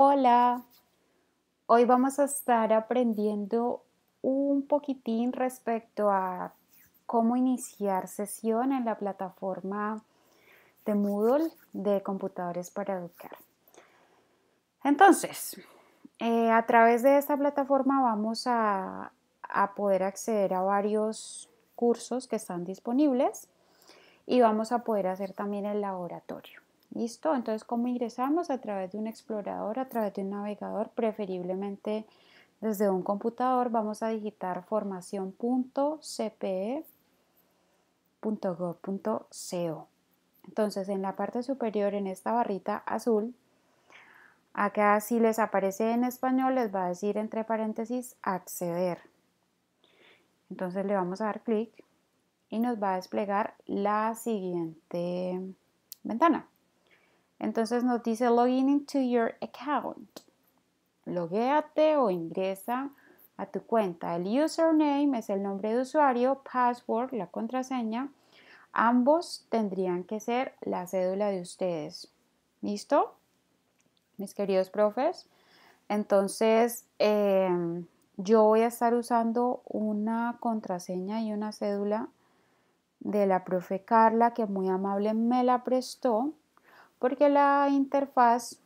Hola, hoy vamos a estar aprendiendo un poquitín respecto a cómo iniciar sesión en la plataforma de Moodle de computadores para educar. Entonces, eh, a través de esta plataforma vamos a poder acceder a varios cursos que están disponibles y vamos a poder hacer también el laboratorio. ¿Listo? Entonces, como ingresamos? A través de un explorador, a través de un navegador, preferiblemente desde un computador. Vamos a digitar formación.cpe.gov.co. E Entonces, en la parte superior, en esta barrita azul, acá si les aparece en español, les va a decir entre paréntesis acceder. Entonces le vamos a dar clic y nos va a desplegar la siguiente ventana. Entonces nos dice login into your account. Loguéate o ingresa a tu cuenta. El username es el nombre de usuario, password, la contraseña. Ambos tendrían que ser la cédula de ustedes. ¿Listo? Mis queridos profes. Entonces, em, yo voy a estar usando una contraseña y una cédula de la profe Carla que muy amable me la prestó porque la interfaz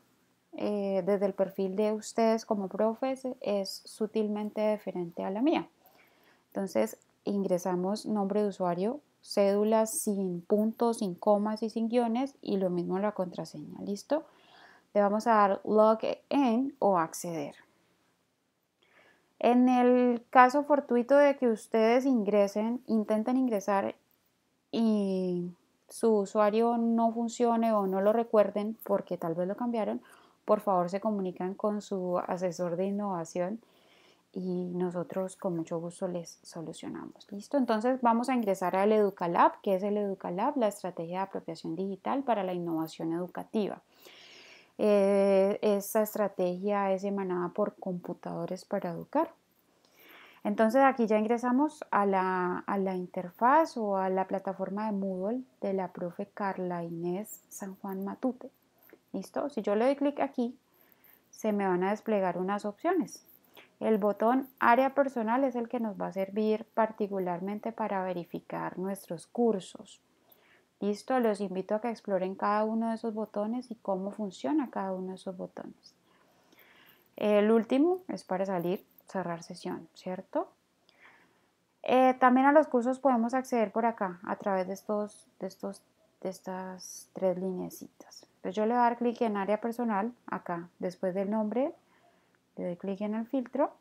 eh, desde el perfil de ustedes como profes es sutilmente diferente a la mía. Entonces ingresamos nombre de usuario, cédula sin puntos, sin comas y sin guiones y lo mismo la contraseña. ¿Listo? Le vamos a dar login o acceder. En el caso fortuito de que ustedes ingresen, intenten ingresar y su usuario no funcione o no lo recuerden porque tal vez lo cambiaron, por favor se comunican con su asesor de innovación y nosotros con mucho gusto les solucionamos. ¿Listo? Entonces vamos a ingresar al EducaLab, que es el EducaLab, la estrategia de apropiación digital para la innovación educativa. Eh, esta estrategia es emanada por Computadores para Educar, entonces aquí ya ingresamos a la, interfaz o a la plataforma de Moodle de la profe Carla Inés San Juan Matute. ¿Listo? Si yo le doy clic aquí, se me van a desplegar unas opciones. El botón área personal es el que nos va a servir particularmente para verificar nuestros cursos. Listo, los invito a que exploren cada uno de esos botones y cómo funciona cada uno de esos botones. El último es para salir, cerrar sesión, ¿cierto? Eh, también a los cursos podemos acceder por acá a través de, estos, de, estos, de estas tres lineecitas. Entonces yo le voy a dar clic en área personal, acá, después del nombre, le doy clic en el filtro,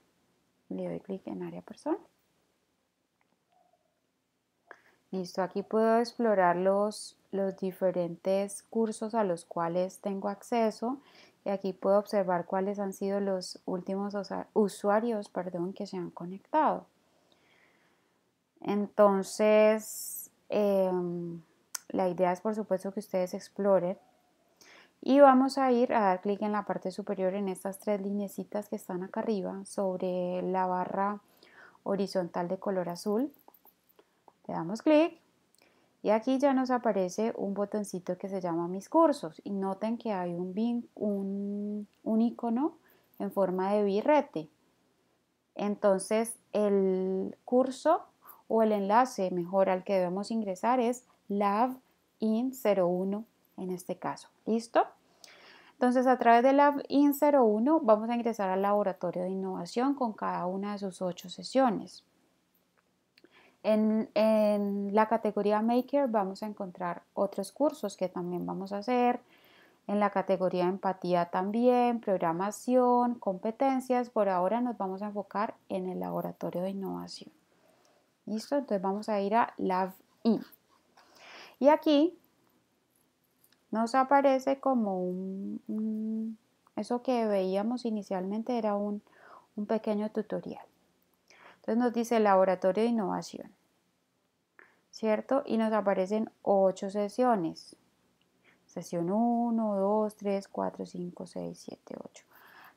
le doy clic en área personal. Listo, aquí puedo explorar los, los diferentes cursos a los cuales tengo acceso y aquí puedo observar cuáles han sido los últimos usuarios perdón, que se han conectado. Entonces, em, la idea es por supuesto que ustedes exploren. Y vamos a ir a dar clic en la parte superior en estas tres líneas que están acá arriba sobre la barra horizontal de color azul. Le damos clic y aquí ya nos aparece un botoncito que se llama mis cursos y noten que hay un, un, icono en forma de birrete. Entonces el curso o el enlace mejor al que debemos ingresar es LabIn01 en este caso. ¿Listo? Entonces a través de LabIn01 vamos a ingresar al laboratorio de innovación con cada una de sus ocho sesiones. En, la categoría Maker vamos a encontrar otros cursos que también vamos a hacer. En la categoría Empatía también, programación, competencias. Por ahora nos vamos a enfocar en el laboratorio de innovación. ¿Listo? Entonces vamos a ir a I. Y aquí nos aparece como un, eso que veíamos inicialmente era un pequeño tutorial. Entonces nos dice laboratorio de innovación, ¿cierto? Y nos aparecen ocho sesiones. Sesión 1, 2, 3, 4, 5, 6, 7, 8.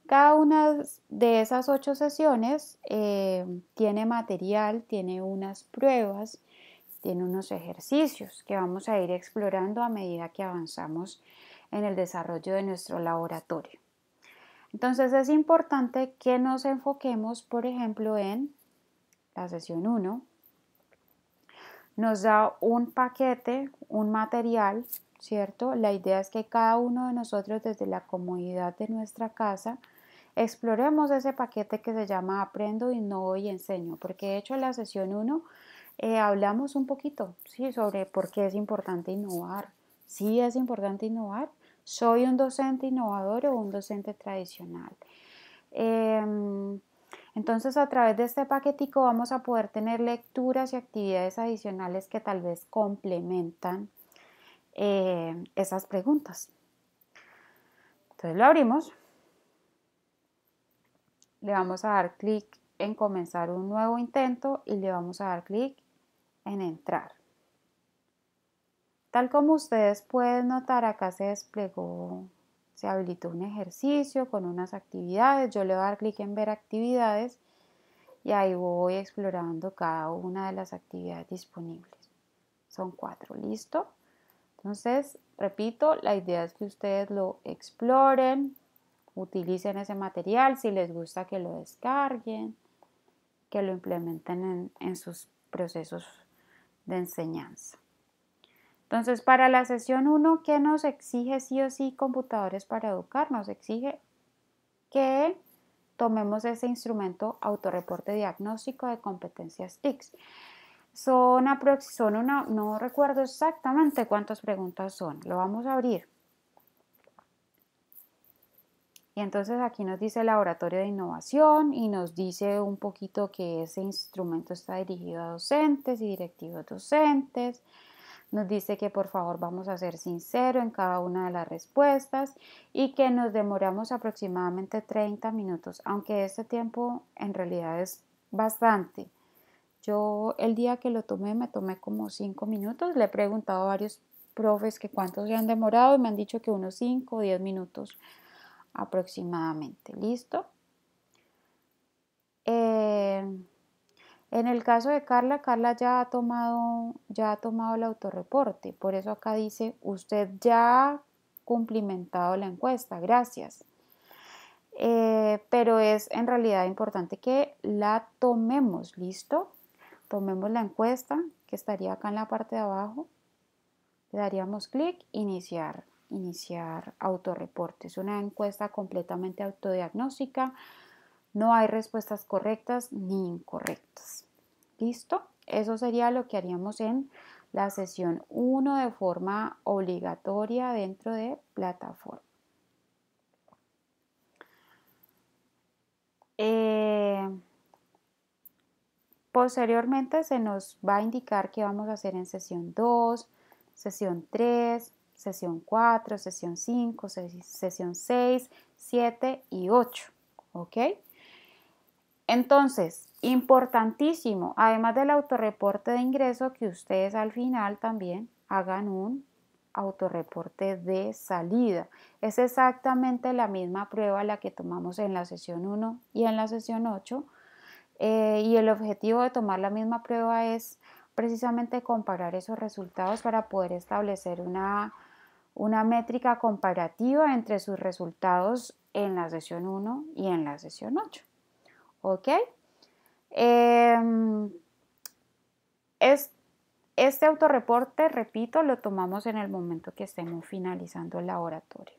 Cada una de esas ocho sesiones eh, tiene material, tiene unas pruebas, tiene unos ejercicios que vamos a ir explorando a medida que avanzamos en el desarrollo de nuestro laboratorio. Entonces es importante que nos enfoquemos, por ejemplo, en la sesión 1, nos da un paquete, un material, ¿cierto? La idea es que cada uno de nosotros desde la comodidad de nuestra casa exploremos ese paquete que se llama Aprendo, Innovo y Enseño, porque de hecho en la sesión 1 eh, hablamos un poquito ¿sí? sobre por qué es importante innovar. Sí es importante innovar. ¿Soy un docente innovador o un docente tradicional? Eh, entonces a través de este paquetico vamos a poder tener lecturas y actividades adicionales que tal vez complementan eh, esas preguntas. Entonces lo abrimos, le vamos a dar clic en comenzar un nuevo intento y le vamos a dar clic en entrar. Tal como ustedes pueden notar, acá se desplegó se habilitó un ejercicio con unas actividades, yo le voy a dar clic en ver actividades y ahí voy explorando cada una de las actividades disponibles. Son cuatro, ¿listo? Entonces, repito, la idea es que ustedes lo exploren, utilicen ese material, si les gusta que lo descarguen, que lo implementen en, en sus procesos de enseñanza. Entonces, para la sesión 1, ¿qué nos exige sí o sí computadores para educar? Nos exige que tomemos ese instrumento autorreporte diagnóstico de competencias X. Son, son no recuerdo exactamente cuántas preguntas son, lo vamos a abrir. Y entonces aquí nos dice laboratorio de innovación y nos dice un poquito que ese instrumento está dirigido a docentes y directivos docentes. Nos dice que por favor vamos a ser sinceros en cada una de las respuestas y que nos demoramos aproximadamente 30 minutos, aunque este tiempo en realidad es bastante. Yo el día que lo tomé me tomé como 5 minutos, le he preguntado a varios profes que cuántos se han demorado y me han dicho que unos 5 o 10 minutos aproximadamente. ¿Listo? Eh, en el caso de Carla, Carla ya ha tomado, ya ha tomado el autorreporte, por eso acá dice, usted ya ha cumplimentado la encuesta, gracias. Eh, pero es en realidad importante que la tomemos, ¿listo? Tomemos la encuesta que estaría acá en la parte de abajo. Le daríamos clic, iniciar, iniciar autorreporte. Es una encuesta completamente autodiagnóstica no hay respuestas correctas ni incorrectas. ¿Listo? Eso sería lo que haríamos en la sesión 1 de forma obligatoria dentro de plataforma. Eh, posteriormente se nos va a indicar qué vamos a hacer en sesión 2, sesión 3, sesión 4, sesión 5, sesión 6, 7 y 8. ¿Ok? Entonces, importantísimo, además del autorreporte de ingreso, que ustedes al final también hagan un autorreporte de salida. Es exactamente la misma prueba la que tomamos en la sesión 1 y en la sesión 8. Eh, y el objetivo de tomar la misma prueba es precisamente comparar esos resultados para poder establecer una métrica comparativa entre sus resultados en la sesión 1 y en la sesión 8. ¿Ok? Em, es, este autorreporte, repito, lo tomamos en el momento que estemos finalizando el laboratorio.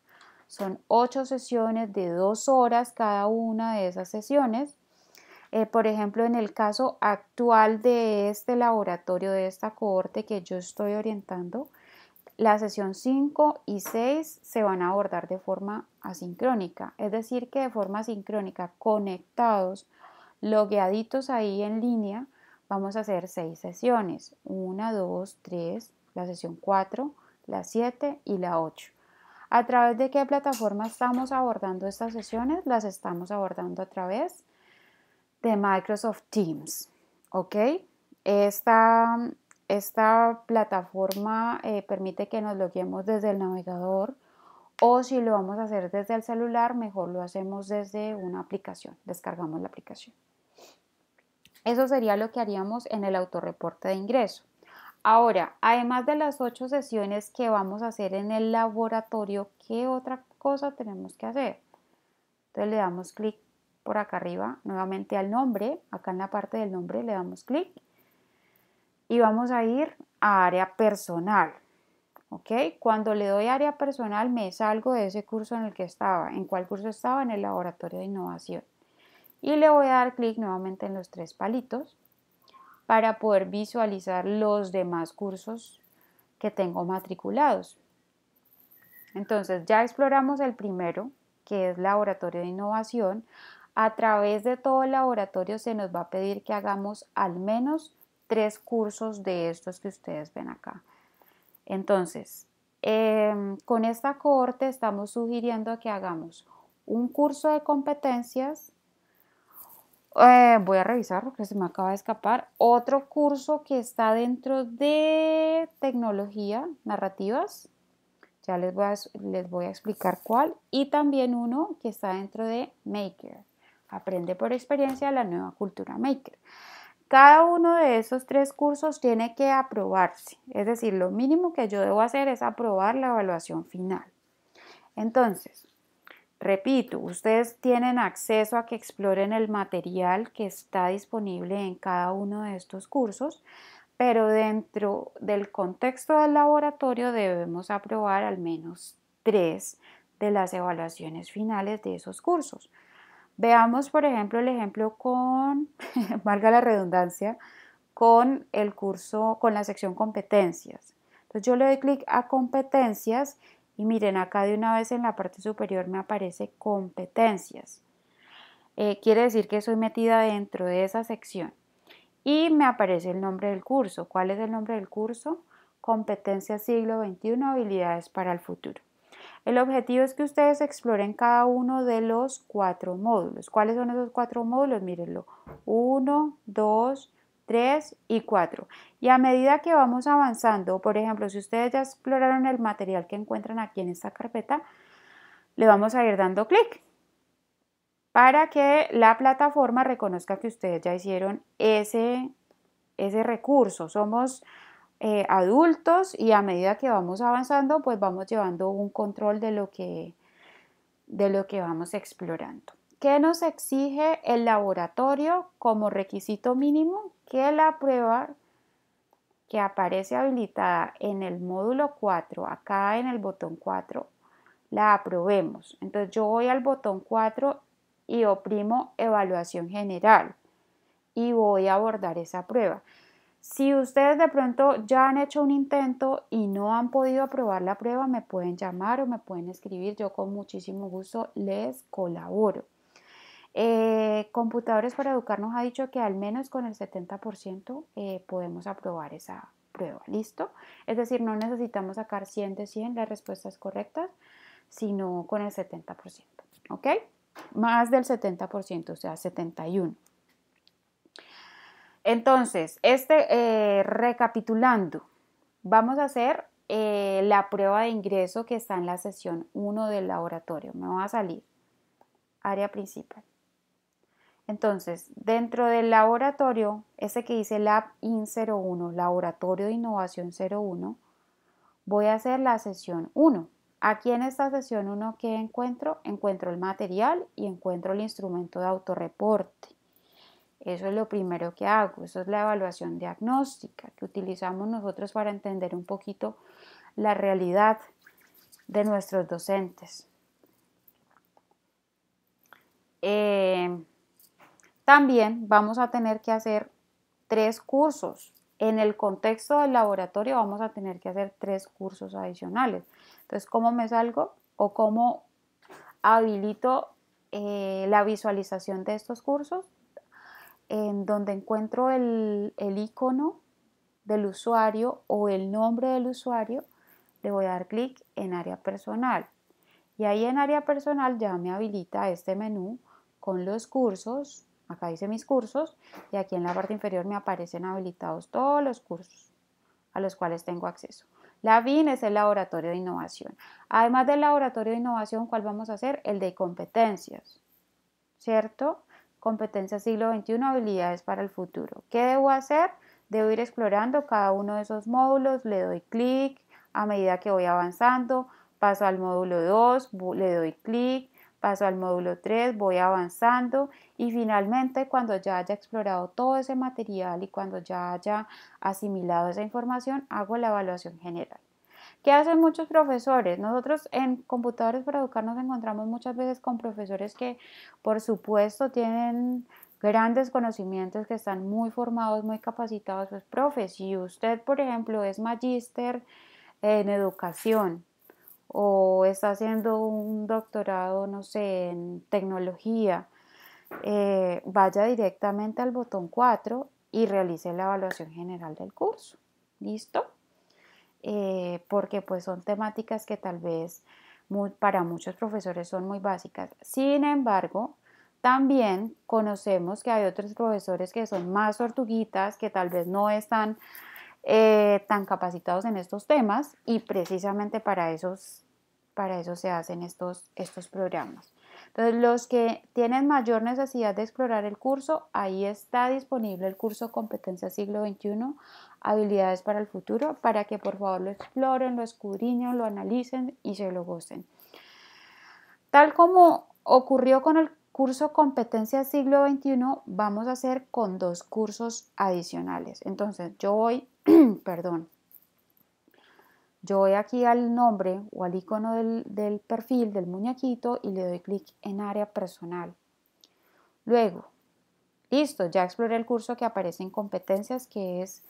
Son ocho sesiones de dos horas cada una de esas sesiones. Eh, por ejemplo, en el caso actual de este laboratorio, de esta cohorte que yo estoy orientando, la sesión 5 y 6 se van a abordar de forma asincrónica, es decir, que de forma asincrónica, conectados, logueaditos ahí en línea, vamos a hacer 6 sesiones, 1, 2, 3, la sesión 4, la 7 y la 8. ¿A través de qué plataforma estamos abordando estas sesiones? Las estamos abordando a través de Microsoft Teams, ¿ok? Esta esta plataforma eh, permite que nos loguemos desde el navegador o si lo vamos a hacer desde el celular, mejor lo hacemos desde una aplicación, descargamos la aplicación. Eso sería lo que haríamos en el autorreporte de ingreso. Ahora, además de las ocho sesiones que vamos a hacer en el laboratorio, ¿qué otra cosa tenemos que hacer? Entonces le damos clic por acá arriba, nuevamente al nombre, acá en la parte del nombre le damos clic y vamos a ir a área personal. ¿Ok? Cuando le doy área personal me salgo de ese curso en el que estaba. ¿En cuál curso estaba? En el laboratorio de innovación. Y le voy a dar clic nuevamente en los tres palitos para poder visualizar los demás cursos que tengo matriculados. Entonces ya exploramos el primero, que es laboratorio de innovación. A través de todo el laboratorio se nos va a pedir que hagamos al menos tres cursos de estos que ustedes ven acá. Entonces, em, con esta cohorte estamos sugiriendo que hagamos un curso de competencias. Eh, voy a revisar porque se me acaba de escapar. Otro curso que está dentro de tecnología, narrativas. Ya les les voy a explicar cuál. Y también uno que está dentro de Maker. Aprende por experiencia la nueva cultura Maker. Cada uno de esos tres cursos tiene que aprobarse, es decir, lo mínimo que yo debo hacer es aprobar la evaluación final. Entonces, repito, ustedes tienen acceso a que exploren el material que está disponible en cada uno de estos cursos, pero dentro del contexto del laboratorio debemos aprobar al menos tres de las evaluaciones finales de esos cursos. Veamos, por ejemplo, el ejemplo con, valga la redundancia, con el curso, con la sección competencias. Entonces yo le doy clic a competencias y miren, acá de una vez en la parte superior me aparece competencias. Eh, quiere decir que soy metida dentro de esa sección. Y me aparece el nombre del curso. ¿Cuál es el nombre del curso? Competencias siglo XXI, habilidades para el futuro. El objetivo es que ustedes exploren cada uno de los cuatro módulos. ¿Cuáles son esos cuatro módulos? Mírenlo. Uno, dos, tres y cuatro. Y a medida que vamos avanzando, por ejemplo, si ustedes ya exploraron el material que encuentran aquí en esta carpeta, le vamos a ir dando clic para que la plataforma reconozca que ustedes ya hicieron ese, ese recurso. Somos eh, adultos y a medida que vamos avanzando, pues vamos llevando un control de lo que, de lo que vamos explorando. ¿Qué nos exige el laboratorio como requisito mínimo? Que la prueba que aparece habilitada en el módulo 4, acá en el botón 4, la aprobemos. Entonces yo voy al botón 4 y oprimo evaluación general y voy a abordar esa prueba. Si ustedes de pronto ya han hecho un intento y no han podido aprobar la prueba, me pueden llamar o me pueden escribir. Yo con muchísimo gusto les colaboro. Eh, Computadores para Educar nos ha dicho que al menos con el 70% eh, podemos aprobar esa prueba. ¿Listo? Es decir, no necesitamos sacar 100 de 100 las respuestas correctas, sino con el 70%. ¿Ok? Más del 70%, o sea, 71%. Entonces, este, eh, recapitulando, vamos a hacer eh, la prueba de ingreso que está en la sesión 1 del laboratorio. Me va a salir área principal. Entonces, dentro del laboratorio, ese que dice Lab IN 01, Laboratorio de Innovación 01, voy a hacer la sesión 1. Aquí en esta sesión 1, ¿qué encuentro? Encuentro el material y encuentro el instrumento de autorreporte. Eso es lo primero que hago, eso es la evaluación diagnóstica que utilizamos nosotros para entender un poquito la realidad de nuestros docentes. Eh, también vamos a tener que hacer tres cursos. En el contexto del laboratorio vamos a tener que hacer tres cursos adicionales. Entonces, ¿cómo me salgo o cómo habilito eh, la visualización de estos cursos? en donde encuentro el, el icono del usuario o el nombre del usuario, le voy a dar clic en área personal. Y ahí en área personal ya me habilita este menú con los cursos. Acá dice mis cursos y aquí en la parte inferior me aparecen habilitados todos los cursos a los cuales tengo acceso. La BIN es el laboratorio de innovación. Además del laboratorio de innovación, ¿cuál vamos a hacer? El de competencias, ¿cierto? competencia siglo XXI, habilidades para el futuro. ¿Qué debo hacer? Debo ir explorando cada uno de esos módulos, le doy clic a medida que voy avanzando, paso al módulo 2, le doy clic, paso al módulo 3, voy avanzando y finalmente cuando ya haya explorado todo ese material y cuando ya haya asimilado esa información, hago la evaluación general. ¿Qué hacen muchos profesores? Nosotros en Computadores para Educar nos encontramos muchas veces con profesores que, por supuesto, tienen grandes conocimientos, que están muy formados, muy capacitados, pues, profes, si usted, por ejemplo, es magíster en educación o está haciendo un doctorado, no sé, en tecnología, eh, vaya directamente al botón 4 y realice la evaluación general del curso. ¿Listo? Eh, porque pues son temáticas que tal vez para muchos profesores son muy básicas. Sin embargo, también conocemos que hay otros profesores que son más tortuguitas, que tal vez no están eh, tan capacitados en estos temas y precisamente para eso se hacen estos programas. Entonces, los que tienen mayor necesidad de explorar el curso, ahí está disponible el curso Competencia Siglo XXI, Habilidades para el Futuro, para que por favor lo exploren, lo escudriñen, lo analicen y se lo gocen. Tal como ocurrió con el curso Competencia Siglo XXI, vamos a hacer con dos cursos adicionales. Entonces, yo voy, perdón, yo voy aquí al nombre o al icono del, perfil del muñequito y le doy clic en área personal. Luego, listo, ya exploré el curso que aparece en competencias, que es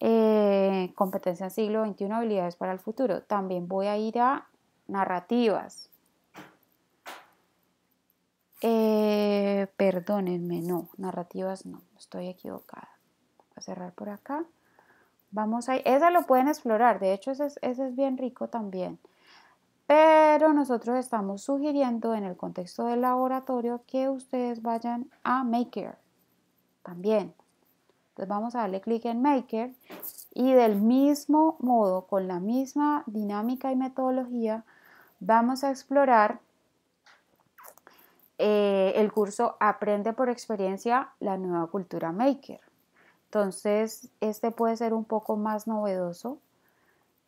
eh, competencia competencias siglo XXI, habilidades para el futuro. También voy a ir a narrativas. Eh, perdónenme, no, narrativas no, estoy equivocada. Voy a cerrar por acá. Vamos a, esa lo pueden explorar, de hecho ese es, bien rico también. Pero nosotros estamos sugiriendo en el contexto del laboratorio que ustedes vayan a Maker también. Entonces vamos a darle clic en Maker y del mismo modo, con la misma dinámica y metodología, vamos a explorar eh, el curso Aprende por experiencia la nueva cultura Maker. Entonces, este puede ser un poco más novedoso.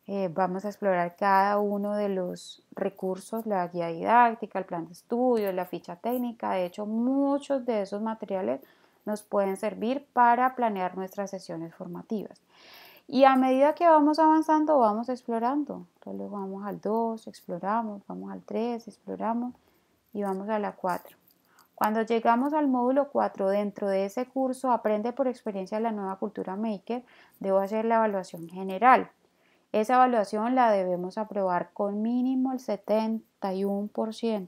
Eh, vamos a explorar cada uno de los recursos, la guía didáctica, el plan de estudio, la ficha técnica. De hecho, muchos de esos materiales nos pueden servir para planear nuestras sesiones formativas. Y a medida que vamos avanzando, vamos explorando. Entonces, vamos al 2, exploramos, vamos al 3, exploramos y vamos a la 4. Cuando llegamos al módulo 4 dentro de ese curso Aprende por experiencia la nueva cultura maker, debo hacer la evaluación general. Esa evaluación la debemos aprobar con mínimo el 71%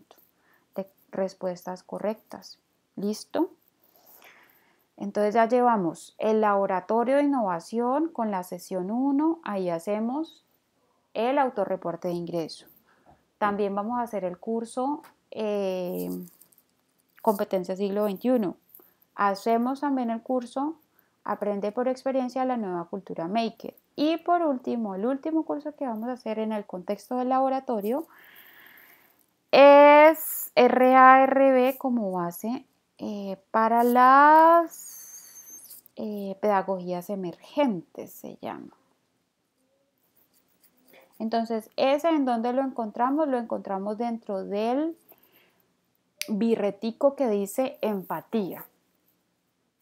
de respuestas correctas. ¿Listo? Entonces ya llevamos el laboratorio de innovación con la sesión 1, ahí hacemos el autorreporte de ingreso. También vamos a hacer el curso eh, Competencia Siglo XXI. Hacemos también el curso Aprende por experiencia la nueva cultura maker. Y por último, el último curso que vamos a hacer en el contexto del laboratorio es RARB como base eh, para las eh, pedagogías emergentes, se llama. Entonces, ese en donde lo encontramos, lo encontramos dentro del birretico que dice empatía.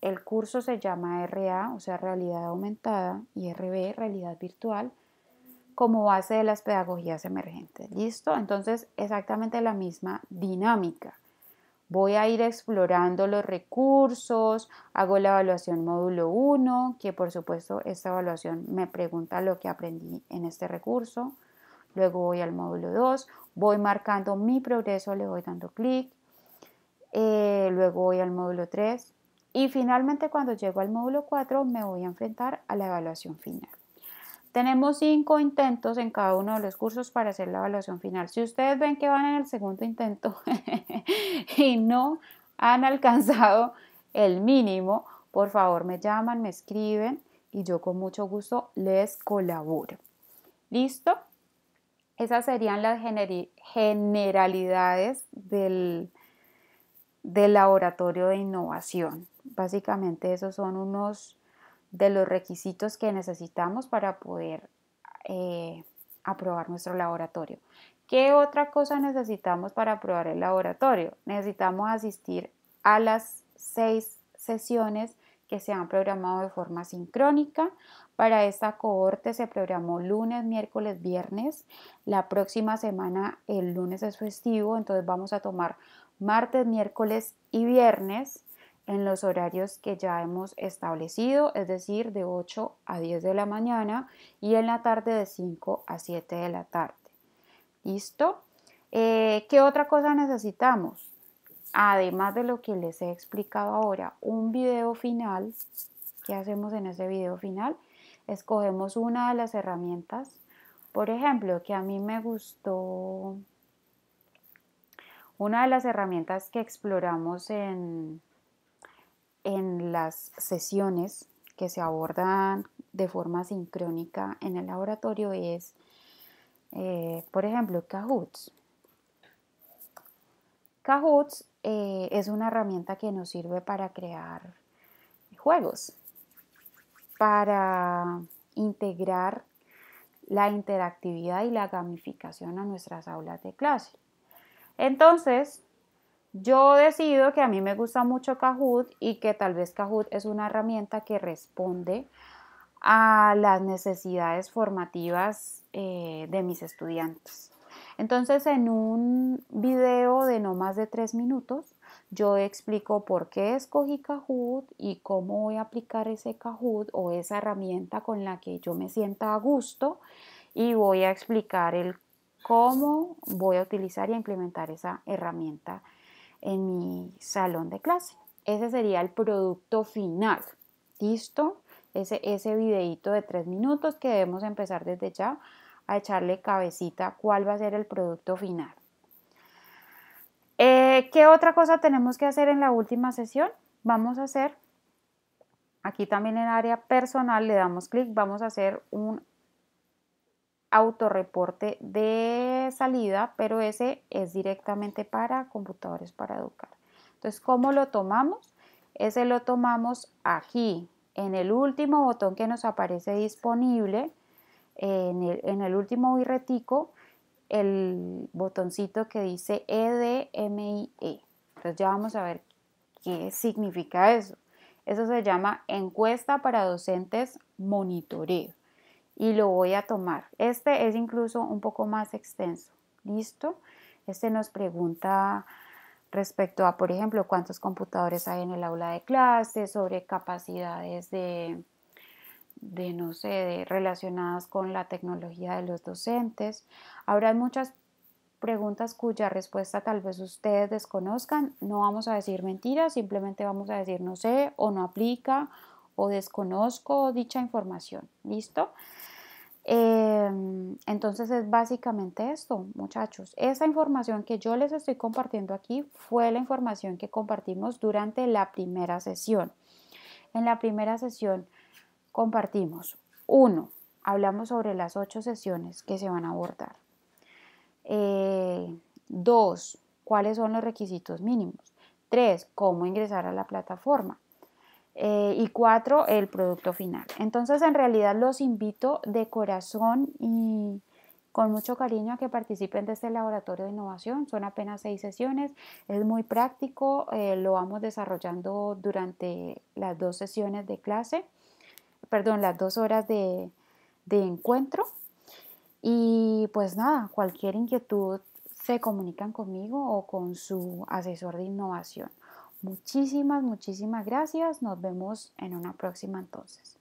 El curso se llama RA, o sea, realidad aumentada, y RB, realidad virtual, como base de las pedagogías emergentes. ¿Listo? Entonces, exactamente la misma dinámica. Voy a ir explorando los recursos, hago la evaluación módulo 1, que por supuesto esta evaluación me pregunta lo que aprendí en este recurso. Luego voy al módulo 2, voy marcando mi progreso, le voy dando clic, eh, luego voy al módulo 3 y finalmente cuando llego al módulo 4 me voy a enfrentar a la evaluación final. Tenemos cinco intentos en cada uno de los cursos para hacer la evaluación final. Si ustedes ven que van en el segundo intento y no han alcanzado el mínimo, por favor me llaman, me escriben y yo con mucho gusto les colaboro. ¿Listo? Esas serían las generalidades del, del laboratorio de innovación. Básicamente esos son unos de los requisitos que necesitamos para poder eh, aprobar nuestro laboratorio. ¿Qué otra cosa necesitamos para aprobar el laboratorio? Necesitamos asistir a las seis sesiones que se han programado de forma sincrónica. Para esta cohorte se programó lunes, miércoles, viernes. La próxima semana, el lunes es festivo, entonces vamos a tomar martes, miércoles y viernes en los horarios que ya hemos establecido, es decir, de 8 a 10 de la mañana y en la tarde de 5 a 7 de la tarde. ¿Listo? que eh, ¿Qué otra cosa necesitamos? Además de lo que les he explicado ahora, un video final. ¿Qué hacemos en ese video final? Escogemos una de las herramientas. Por ejemplo, que a mí me gustó una de las herramientas que exploramos en, en las sesiones que se abordan de forma sincrónica en el laboratorio es, eh, por ejemplo, Kahoots. Kahoots eh, es una herramienta que nos sirve para crear juegos, para integrar la interactividad y la gamificación a nuestras aulas de clase. Entonces, yo decido que a mí me gusta mucho Kahoot y que tal vez Kahoot es una herramienta que responde a las necesidades formativas eh, de mis estudiantes. Entonces, en un video de no más de tres minutos, yo explico por qué escogí Kahoot y cómo voy a aplicar ese Kahoot o esa herramienta con la que yo me sienta a gusto y voy a explicar el cómo voy a utilizar y implementar esa herramienta en mi salón de clase. Ese sería el producto final. ¿Listo? Ese, ese videito de tres minutos que debemos empezar desde ya a echarle cabecita cuál va a ser el producto final. Eh, ¿Qué otra cosa tenemos que hacer en la última sesión? Vamos a hacer, aquí también en área personal le damos clic, vamos a hacer un autorreporte de salida, pero ese es directamente para computadores para educar. Entonces, ¿cómo lo tomamos? Ese lo tomamos aquí, en el último botón que nos aparece disponible, en el, último birretico, el botoncito que dice EDMIE. E. Entonces ya vamos a ver qué significa eso. Eso se llama encuesta para docentes monitoreo y lo voy a tomar. Este es incluso un poco más extenso. ¿Listo? Este nos pregunta respecto a, por ejemplo, cuántos computadores hay en el aula de clase, sobre capacidades de, de no sé, relacionadas con la tecnología de los docentes. Habrá muchas preguntas cuya respuesta tal vez ustedes desconozcan. No vamos a decir mentiras, simplemente vamos a decir no sé o no aplica o desconozco dicha información. ¿Listo? Em, entonces es básicamente esto, muchachos. Esa información que yo les estoy compartiendo aquí fue la información que compartimos durante la primera sesión. En la primera sesión compartimos, uno, hablamos sobre las ocho sesiones que se van a abordar. Eh, dos, cuáles son los requisitos mínimos. Tres, cómo ingresar a la plataforma. Eh, y cuatro, el producto final. Entonces, en realidad los invito de corazón y con mucho cariño a que participen de este laboratorio de innovación. Son apenas seis sesiones, es muy práctico, eh, lo vamos desarrollando durante las dos sesiones de clase, perdón, las dos horas de encuentro. Y pues nada, cualquier inquietud se comunican conmigo o con su asesor de innovación. Muchísimas, muchísimas gracias. Nos vemos en una próxima entonces.